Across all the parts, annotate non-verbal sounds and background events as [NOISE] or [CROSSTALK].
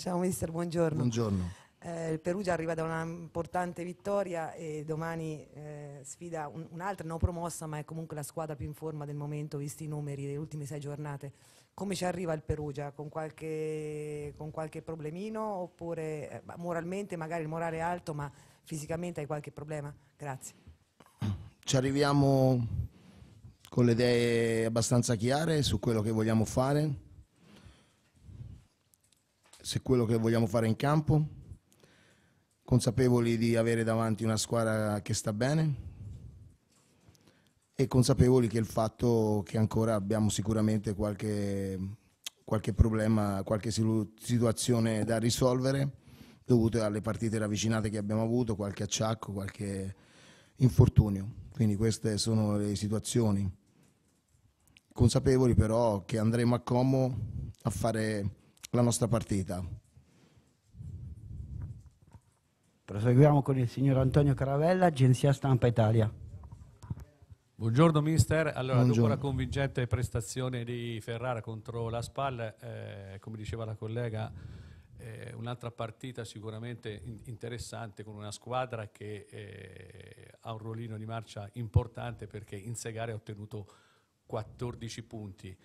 Ciao mister, buongiorno. Buongiorno. Eh, il Perugia arriva da una importante vittoria e domani eh, sfida un, un'altra non promossa, ma è comunque la squadra più in forma del momento, visti i numeri delle ultime sei giornate. Come ci arriva il Perugia? Con qualche, con qualche problemino oppure eh, moralmente magari il morale è alto, ma fisicamente hai qualche problema? Grazie. Ci arriviamo con le idee abbastanza chiare su quello che vogliamo fare se quello che vogliamo fare in campo, consapevoli di avere davanti una squadra che sta bene e consapevoli che il fatto che ancora abbiamo sicuramente qualche, qualche problema, qualche situazione da risolvere dovute alle partite ravvicinate che abbiamo avuto, qualche acciacco, qualche infortunio. Quindi queste sono le situazioni consapevoli però che andremo a Como a fare la nostra partita. Proseguiamo con il signor Antonio Caravella, Agenzia Stampa Italia. Buongiorno mister, allora Buongiorno. dopo la convincente prestazione di Ferrara contro la Spal, eh, come diceva la collega, eh, un'altra partita sicuramente interessante con una squadra che eh, ha un ruolino di marcia importante perché in Segare ha ottenuto 14 punti.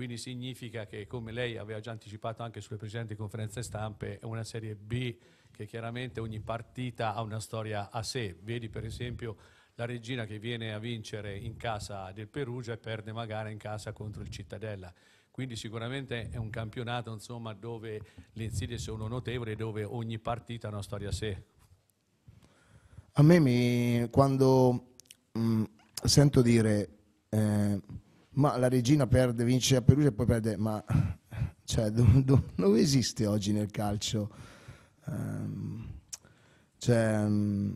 Quindi significa che, come lei aveva già anticipato anche sulle precedenti conferenze stampe, è una Serie B che chiaramente ogni partita ha una storia a sé. Vedi per esempio la Regina che viene a vincere in casa del Perugia e perde magari in casa contro il Cittadella. Quindi sicuramente è un campionato insomma, dove le insidie sono notevoli e dove ogni partita ha una storia a sé. A me mi, quando mh, mm, sento dire... Eh ma la regina perde, vince a Perugia e poi perde, ma cioè, dove, dove esiste oggi nel calcio? Um, cioè, um,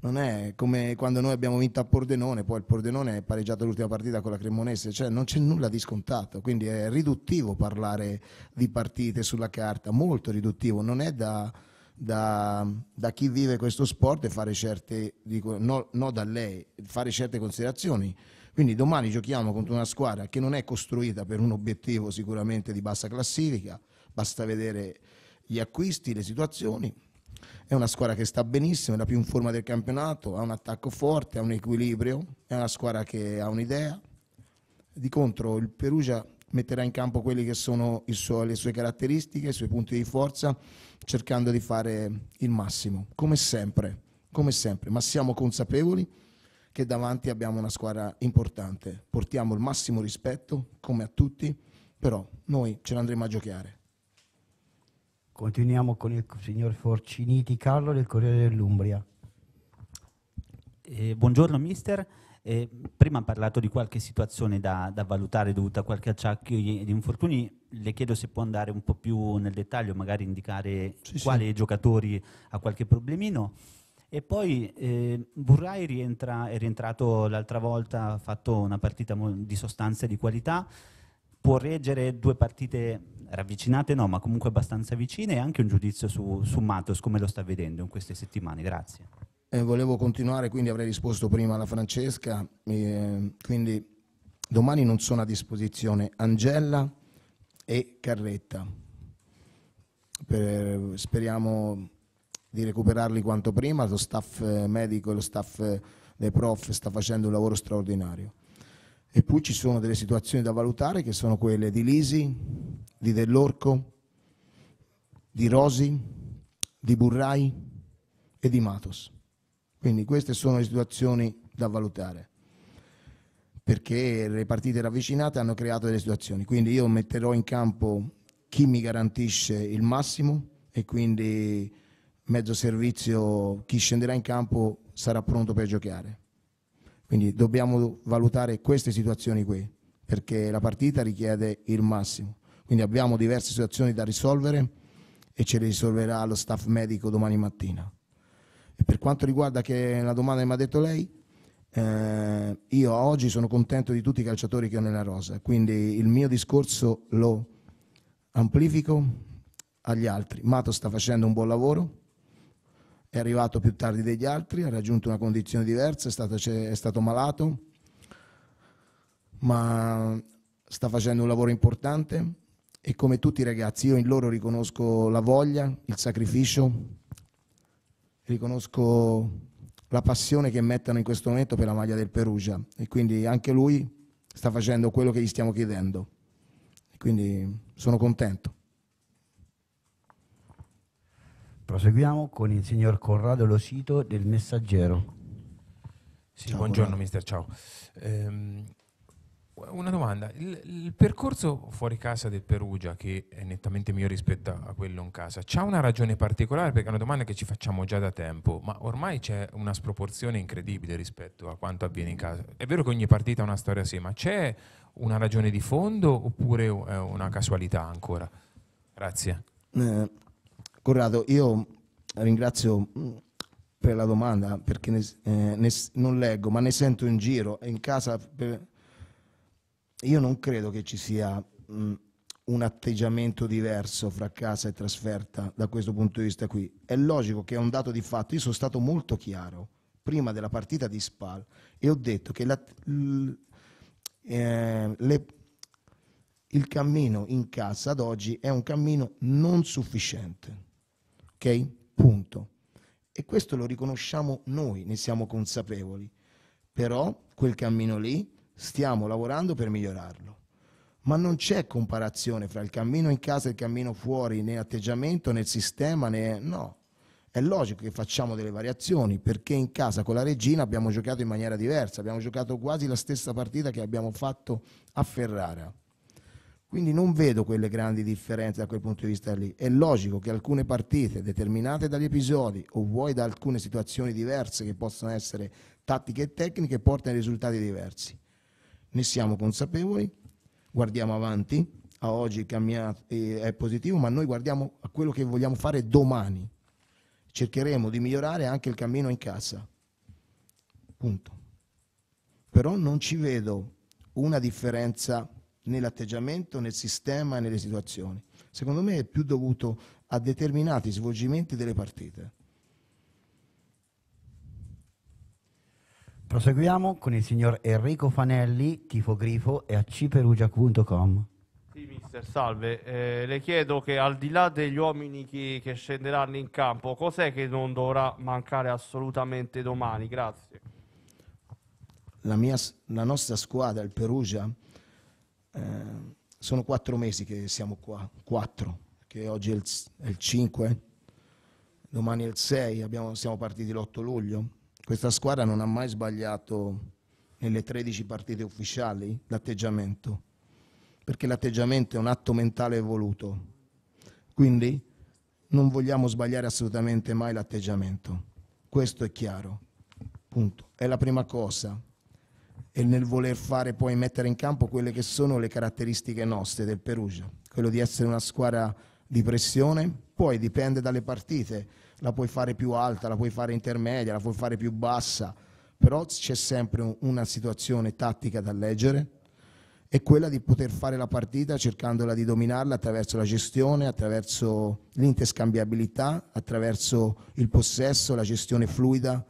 non è come quando noi abbiamo vinto a Pordenone, poi il Pordenone è pareggiato l'ultima partita con la Cremonese, cioè non c'è nulla di scontato, quindi è riduttivo parlare di partite sulla carta, molto riduttivo, non è da, da, da chi vive questo sport e fare certe, dico, no, no da lei, fare certe considerazioni. Quindi domani giochiamo contro una squadra che non è costruita per un obiettivo sicuramente di bassa classifica, basta vedere gli acquisti, le situazioni. È una squadra che sta benissimo, è la più in forma del campionato, ha un attacco forte, ha un equilibrio, è una squadra che ha un'idea. Di contro il Perugia metterà in campo quelle che sono suo, le sue caratteristiche, i suoi punti di forza, cercando di fare il massimo, come sempre, come sempre, ma siamo consapevoli che davanti abbiamo una squadra importante. Portiamo il massimo rispetto, come a tutti, però noi ce l'andremo a giocare. Continuiamo con il signor Forciniti Carlo del Corriere dell'Umbria. Eh, buongiorno mister, eh, prima ha parlato di qualche situazione da, da valutare dovuta a qualche acciacchio di infortuni, le chiedo se può andare un po' più nel dettaglio, magari indicare sì, quali sì. giocatori ha qualche problemino. E poi eh, Burrai rientra, è rientrato l'altra volta, ha fatto una partita di sostanza e di qualità, può reggere due partite ravvicinate, no, ma comunque abbastanza vicine e anche un giudizio su, su Matos, come lo sta vedendo in queste settimane. Grazie. Eh, volevo continuare, quindi avrei risposto prima alla Francesca, eh, quindi domani non sono a disposizione Angella e Carretta. Per, speriamo di recuperarli quanto prima, lo staff eh, medico e lo staff eh, dei prof sta facendo un lavoro straordinario. E poi ci sono delle situazioni da valutare che sono quelle di Lisi, di Dell'Orco, di Rosi, di Burrai e di Matos. Quindi queste sono le situazioni da valutare perché le partite ravvicinate hanno creato delle situazioni. Quindi io metterò in campo chi mi garantisce il massimo e quindi mezzo servizio, chi scenderà in campo sarà pronto per giocare. Quindi dobbiamo valutare queste situazioni qui, perché la partita richiede il massimo. Quindi abbiamo diverse situazioni da risolvere e ce le risolverà lo staff medico domani mattina. E per quanto riguarda la domanda che mi ha detto lei, eh, io oggi sono contento di tutti i calciatori che ho nella rosa, quindi il mio discorso lo amplifico agli altri. Mato sta facendo un buon lavoro, è arrivato più tardi degli altri, ha raggiunto una condizione diversa, è stato, è stato malato, ma sta facendo un lavoro importante e come tutti i ragazzi io in loro riconosco la voglia, il sacrificio, riconosco la passione che mettono in questo momento per la maglia del Perugia e quindi anche lui sta facendo quello che gli stiamo chiedendo. Quindi sono contento. Proseguiamo con il signor Corrado Losito del Messaggero. Sì, ciao, buongiorno Corrado. mister, ciao. Ehm, una domanda, il, il, percorso fuori casa del Perugia, che è nettamente mio rispetto a quello in casa, c'è una ragione particolare? Perché è una domanda che ci facciamo già da tempo, ma ormai c'è una sproporzione incredibile rispetto a quanto avviene in casa. È vero che ogni partita ha una storia sì, ma c'è una ragione di fondo oppure è una casualità ancora? Grazie. Eh, Corrado, io ringrazio mm, per la domanda perché ne, eh, ne, non leggo, ma ne sento in giro in casa. Per... Io non credo che ci sia mh, mm, un atteggiamento diverso fra casa e trasferta da questo punto di vista qui. È logico che è un dato di fatto. Io sono stato molto chiaro prima della partita di Spal e ho detto che la, l, eh, le, il cammino in casa ad oggi è un cammino non sufficiente Ok? Punto. E questo lo riconosciamo noi, ne siamo consapevoli. Però quel cammino lì stiamo lavorando per migliorarlo. Ma non c'è comparazione fra il cammino in casa e il cammino fuori, né atteggiamento, né sistema, né... No, è logico che facciamo delle variazioni perché in casa con la regina abbiamo giocato in maniera diversa, abbiamo giocato quasi la stessa partita che abbiamo fatto a Ferrara. Quindi non vedo quelle grandi differenze da quel punto di vista lì. È logico che alcune partite determinate dagli episodi o vuoi da alcune situazioni diverse che possono essere tattiche e tecniche portano a risultati diversi. Ne siamo consapevoli, guardiamo avanti, a oggi eh, è positivo, ma noi guardiamo a quello che vogliamo fare domani. Cercheremo di migliorare anche il cammino in casa. Punto. Però non ci vedo una differenza nell'atteggiamento, nel sistema e nelle situazioni. Secondo me è più dovuto a determinati svolgimenti delle partite. Proseguiamo con il signor Enrico Fanelli, tifogrifo e acperugia.com. Sì, mister, salve. Eh, le chiedo che al di là degli uomini che, che scenderanno in campo, cos'è che non dovrà mancare assolutamente domani? Grazie. La, mia, la nostra squadra, il Perugia, eh, sono quattro mesi che siamo qua, quattro, che oggi è il, è il 5, domani è il 6, abbiamo, siamo partiti l'8 luglio. Questa squadra non ha mai sbagliato nelle 13 partite ufficiali l'atteggiamento, perché l'atteggiamento è un atto mentale evoluto. Quindi non vogliamo sbagliare assolutamente mai l'atteggiamento. Questo è chiaro. Punto. È la prima cosa e nel voler fare poi mettere in campo quelle che sono le caratteristiche nostre del Perugia, quello di essere una squadra di pressione, poi dipende dalle partite, la puoi fare più alta, la puoi fare intermedia, la puoi fare più bassa, però c'è sempre una situazione tattica da leggere è quella di poter fare la partita cercandola di dominarla attraverso la gestione, attraverso l'interscambiabilità, attraverso il possesso, la gestione fluida,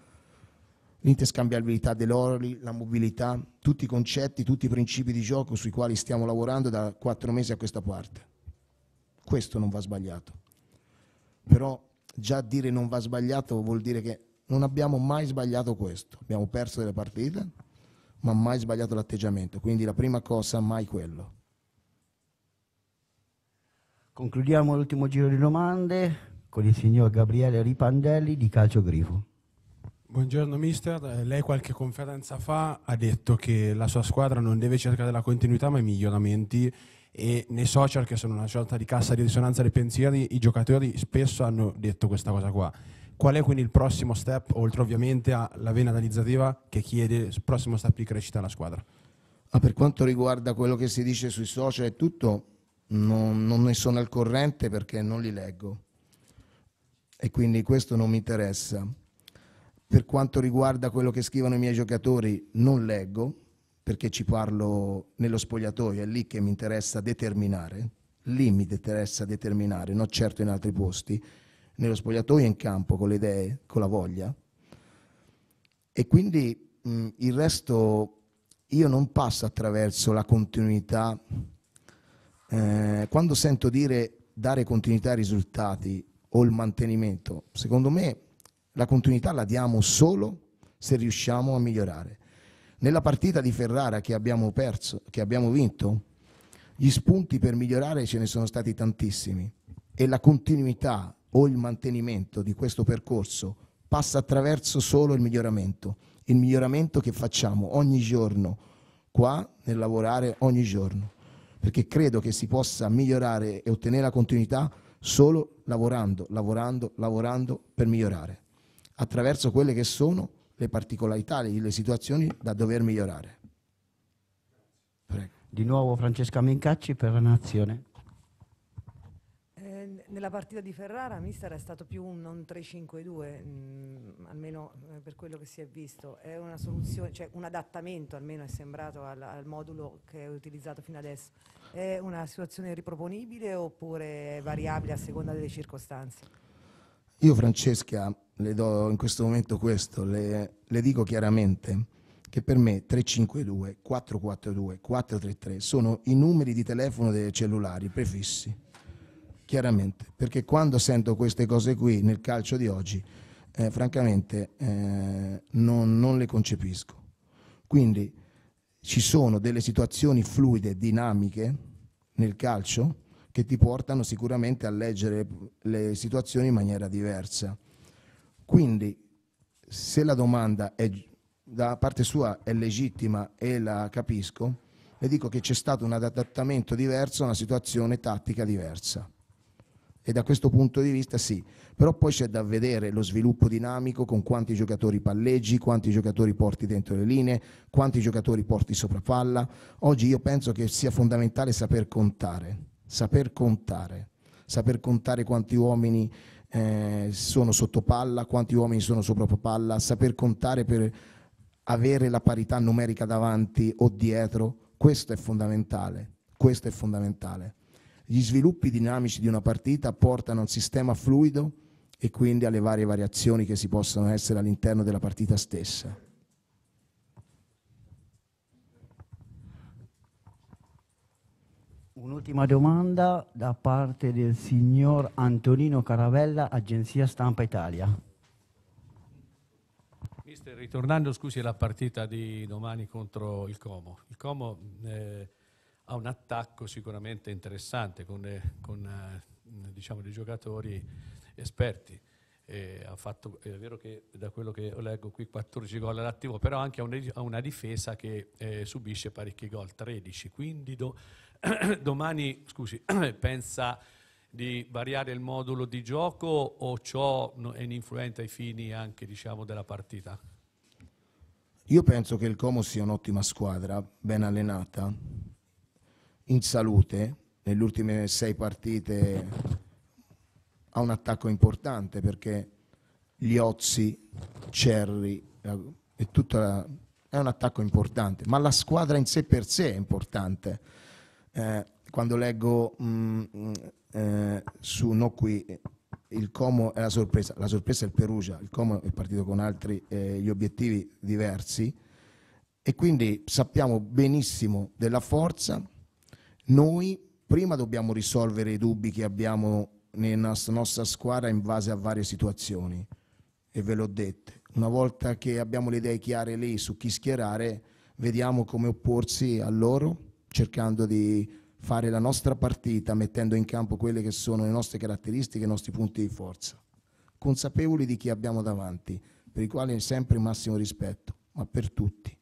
l'interscambiabilità dei lori, la mobilità, tutti i concetti, tutti i principi di gioco sui quali stiamo lavorando da quattro mesi a questa parte. Questo non va sbagliato. Però già dire non va sbagliato vuol dire che non abbiamo mai sbagliato questo. Abbiamo perso delle partite, ma mai sbagliato l'atteggiamento. Quindi la prima cosa, mai quello. Concludiamo l'ultimo giro di domande con il signor Gabriele Ripandelli di Calcio Grifo. Buongiorno mister, eh, lei qualche conferenza fa ha detto che la sua squadra non deve cercare la continuità ma i miglioramenti e nei social che sono una sorta di cassa di risonanza dei pensieri i giocatori spesso hanno detto questa cosa qua. Qual è quindi il prossimo step, oltre ovviamente alla vena analizzativa che chiede il prossimo step di crescita alla squadra? Ah, per quanto riguarda quello che si dice sui social e tutto, non, non ne sono al corrente perché non li leggo e quindi questo non mi interessa. Per quanto riguarda quello che scrivono i miei giocatori, non leggo perché ci parlo nello spogliatoio, è lì che mi interessa determinare, lì mi interessa determinare, non certo in altri posti, nello spogliatoio in campo, con le idee, con la voglia. E quindi mh, il resto io non passo attraverso la continuità. Eh, quando sento dire dare continuità ai risultati o il mantenimento, secondo me la continuità la diamo solo se riusciamo a migliorare. Nella partita di Ferrara che abbiamo perso, che abbiamo vinto, gli spunti per migliorare ce ne sono stati tantissimi e la continuità o il mantenimento di questo percorso passa attraverso solo il miglioramento, il miglioramento che facciamo ogni giorno qua nel lavorare ogni giorno, perché credo che si possa migliorare e ottenere la continuità solo lavorando, lavorando, lavorando per migliorare attraverso quelle che sono le particolarità, le situazioni da dover migliorare. Prego. Di nuovo Francesca Mincacci per la Nazione. Eh, nella partita di Ferrara mister è stato più un non 3-5-2, mm, almeno eh, per quello che si è visto, è una soluzione, cioè un adattamento almeno è sembrato al, al modulo che è utilizzato fino adesso. È una situazione riproponibile oppure variabile a seconda delle circostanze? Io Francesca le do in questo momento questo, le, le dico chiaramente che per me 352, 442, 433 sono i numeri di telefono dei cellulari prefissi, chiaramente, perché quando sento queste cose qui nel calcio di oggi, eh, francamente eh, non, non le concepisco. Quindi ci sono delle situazioni fluide, dinamiche nel calcio che ti portano sicuramente a leggere le situazioni in maniera diversa quindi se la domanda è, da parte sua è legittima e la capisco, le dico che c'è stato un adattamento diverso, a una situazione tattica diversa. E da questo punto di vista sì, però poi c'è da vedere lo sviluppo dinamico con quanti giocatori palleggi, quanti giocatori porti dentro le linee, quanti giocatori porti sopra palla. Oggi io penso che sia fondamentale saper contare, saper contare saper contare quanti uomini eh, sono sotto palla, quanti uomini sono sopra palla, saper contare per avere la parità numerica davanti o dietro, questo è fondamentale, questo è fondamentale. Gli sviluppi dinamici di una partita portano a un sistema fluido e quindi alle varie variazioni che si possono essere all'interno della partita stessa. Un'ultima domanda da parte del signor Antonino Caravella, Agenzia Stampa Italia. Mister, ritornando scusi alla partita di domani contro il Como. Il Como eh, ha un attacco sicuramente interessante con, con eh, diciamo, dei giocatori esperti eh, ha fatto, è vero che da quello che leggo qui 14 gol all'attivo, però anche a, una difesa che eh, subisce parecchi gol, 13. Quindi do, [CLEARS THROAT] domani scusi, [CLEARS THROAT] pensa di variare il modulo di gioco o ciò è ininfluente ai fini anche diciamo, della partita? Io penso che il Como sia un'ottima squadra, ben allenata, in salute, nelle ultime sei partite a un attacco importante perché gli Ozzi, Cerri eh, e tutta la, è un attacco importante, ma la squadra in sé per sé è importante. Eh, quando leggo mh, mm, mm, eh, su No qui il Como è la sorpresa, la sorpresa è il Perugia, il Como è partito con altri eh, gli obiettivi diversi e quindi sappiamo benissimo della forza. Noi prima dobbiamo risolvere i dubbi che abbiamo nella nostra squadra in base a varie situazioni e ve l'ho detto. Una volta che abbiamo le idee chiare lì su chi schierare, vediamo come opporsi a loro, cercando di fare la nostra partita, mettendo in campo quelle che sono le nostre caratteristiche, i nostri punti di forza, consapevoli di chi abbiamo davanti, per i quali è sempre il massimo rispetto, ma per tutti.